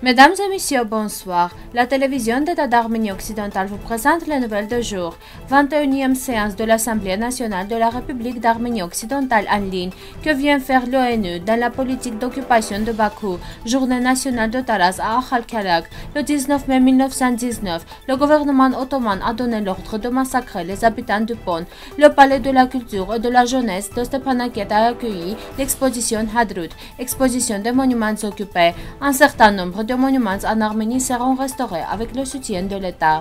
Mesdames et messieurs, bonsoir. La télévision d'État d'Arménie occidentale vous présente les nouvelles de jour. 21e séance de l'Assemblée nationale de la République d'Arménie occidentale en ligne que vient faire l'ONU dans la politique d'occupation de Bakou. Journée nationale de Taraz à Akhal-Kalak. Le 19 mai 1919, le gouvernement ottoman a donné l'ordre de massacrer les habitants du pont. Le palais de la culture et de la jeunesse de Stepanaket a accueilli l'exposition Hadrut, exposition des monuments occupés. Un certain nombre de monuments en Arménie seront restaurés avec le soutien de l'État.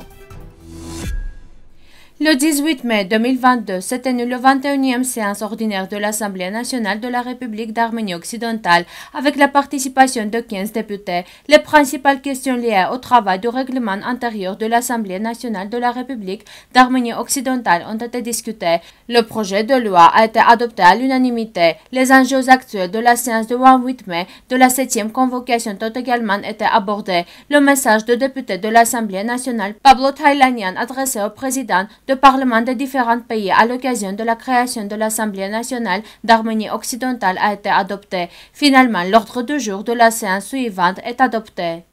Le 18 mai 2022 s'est tenue le 21e séance ordinaire de l'Assemblée nationale de la République d'Arménie occidentale avec la participation de 15 députés. Les principales questions liées au travail du règlement antérieur de l'Assemblée nationale de la République d'Arménie occidentale ont été discutées. Le projet de loi a été adopté à l'unanimité. Les enjeux actuels de la séance du 8 mai de la 7e convocation ont également été abordés. Le message de député de l'Assemblée nationale Pablo Thailanian adressé au président le Parlement des différents pays à l'occasion de la création de l'Assemblée nationale d'Arménie occidentale a été adopté. Finalement, l'ordre du jour de la séance suivante est adopté.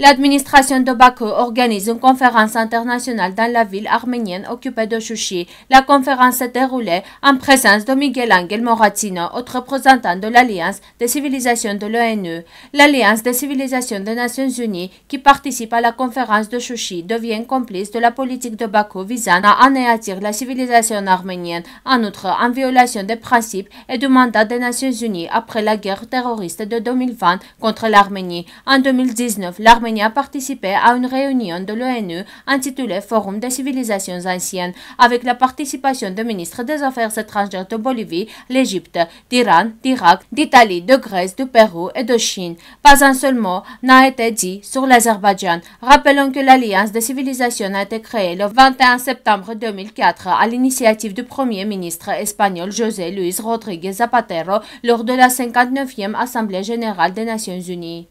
L'administration de Bakou organise une conférence internationale dans la ville arménienne occupée de Chouchi. La conférence s'est déroulée en présence de Miguel Angel Moratino, autre représentant de l'Alliance des civilisations de l'ONU. L'Alliance des civilisations des Nations Unies, qui participe à la conférence de Chouchi, devient complice de la politique de Bakou visant à anéantir la civilisation arménienne, en outre en violation des principes et du mandat des Nations Unies après la guerre terroriste de 2020 contre l'Arménie. En 2019, l'Arménie a participé à une réunion de l'ONU intitulée Forum des civilisations anciennes, avec la participation de ministres des Affaires étrangères de Bolivie, l'Égypte, d'Iran, d'Irak, d'Italie, de Grèce, du Pérou et de Chine. Pas un seul mot n'a été dit sur l'Azerbaïdjan. Rappelons que l'Alliance des civilisations a été créée le 21 septembre 2004 à l'initiative du Premier ministre espagnol José Luis Rodríguez Zapatero lors de la 59e Assemblée générale des Nations unies.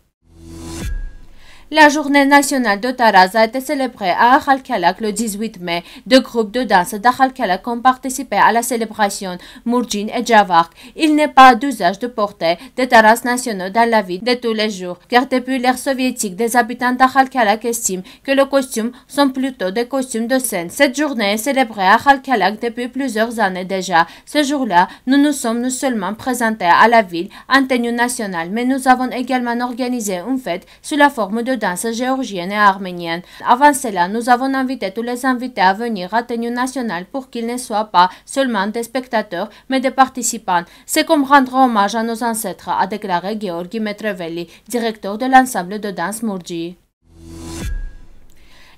La journée nationale de Taraz a été célébrée à Akhalkalak le 18 mai. Deux groupes de danse d'Akhalkalak ont participé à la célébration, Mourjin et javak Il n'est pas d'usage de porter des taras nationaux dans la ville de tous les jours, car depuis l'ère soviétique, des habitants d'Akhalkalak estiment que les costumes sont plutôt des costumes de scène. Cette journée est célébrée à Akhalkalak depuis plusieurs années déjà. Ce jour-là, nous nous sommes nous seulement présentés à la ville en tenue nationale, mais nous avons également organisé une fête sous la forme de danses géorgienne et arménienne. Avant cela, nous avons invité tous les invités à venir à tenue nationale pour qu'ils ne soient pas seulement des spectateurs, mais des participants. C'est comme rendre hommage à nos ancêtres, a déclaré Georgi Metrevelli, directeur de l'ensemble de danse murji.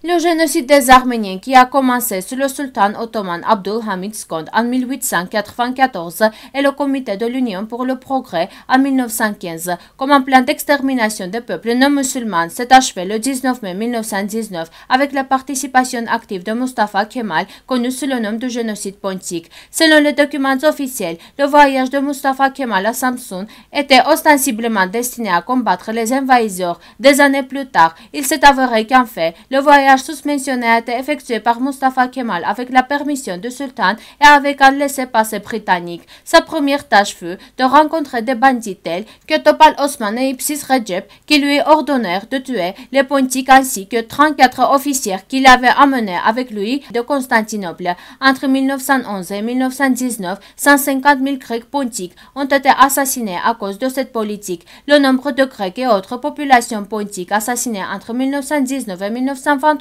Le génocide des Arméniens qui a commencé sous le sultan ottoman Abdul Hamid II en 1894 et le comité de l'Union pour le progrès en 1915 comme un plan d'extermination des peuples non musulmans s'est achevé le 19 mai 1919 avec la participation active de Mustafa Kemal, connu sous le nom de génocide pontique. Selon les documents officiels, le voyage de Mustafa Kemal à Samsun était ostensiblement destiné à combattre les envahisseurs. Des années plus tard, il s'est avéré qu'en fait, le voyage sous-mentionnée a été effectué par Mustafa Kemal avec la permission du sultan et avec un laissé passer britannique. Sa première tâche fut de rencontrer des bandits tels que Topal Osman et Ipsis Recep qui lui ordonnèrent de tuer les pontiques ainsi que 34 officiers qu'il avait amenés avec lui de Constantinople. Entre 1911 et 1919, 150 000 Grecs pontiques ont été assassinés à cause de cette politique. Le nombre de Grecs et autres populations pontiques assassinées entre 1919 et 1920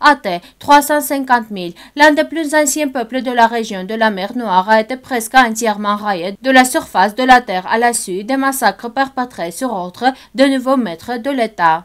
Até 350 000. L'un des plus anciens peuples de la région de la mer Noire a été presque entièrement rayé de la surface de la terre à la suite des massacres perpétrés sur autres de nouveaux maîtres de l'État.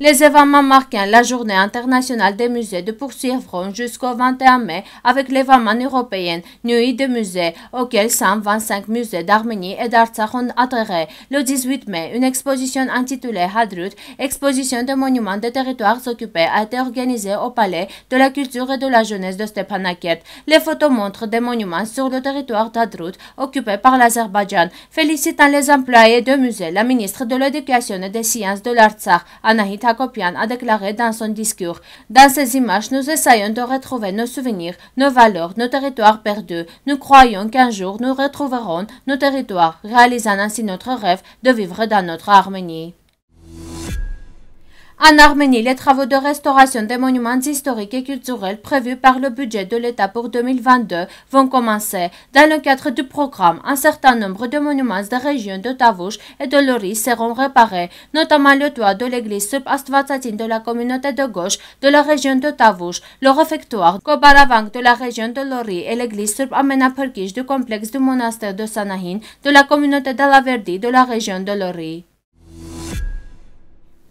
Les événements marquant la Journée internationale des musées de poursuivront jusqu'au 21 mai avec l'événement européen Nuit des musées, auquel 125 musées d'Arménie et d'Artsakh ont adhéré. Le 18 mai, une exposition intitulée Hadrut, exposition de monuments des territoires occupés, a été organisée au Palais de la culture et de la jeunesse de Stepanakert. Les photos montrent des monuments sur le territoire d'Hadrut occupé par l'Azerbaïdjan. Félicitant les employés de musées, la ministre de l'Éducation et des Sciences de l'Artsakh, Anahit a déclaré dans son discours. Dans ces images, nous essayons de retrouver nos souvenirs, nos valeurs, nos territoires perdus. Nous croyons qu'un jour nous retrouverons nos territoires, réalisant ainsi notre rêve de vivre dans notre harmonie. En Arménie, les travaux de restauration des monuments historiques et culturels prévus par le budget de l'État pour 2022 vont commencer. Dans le cadre du programme, un certain nombre de monuments des région de Tavouche et de Lori seront réparés, notamment le toit de l'église Subastvatsatine de la communauté de gauche de la région de Tavouche, le réfectoire Gobalavang de la région de Lori et l'église Amenaparkish du complexe du monastère de Sanahin de la communauté d'Alaverdi de la région de Lori.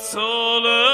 sole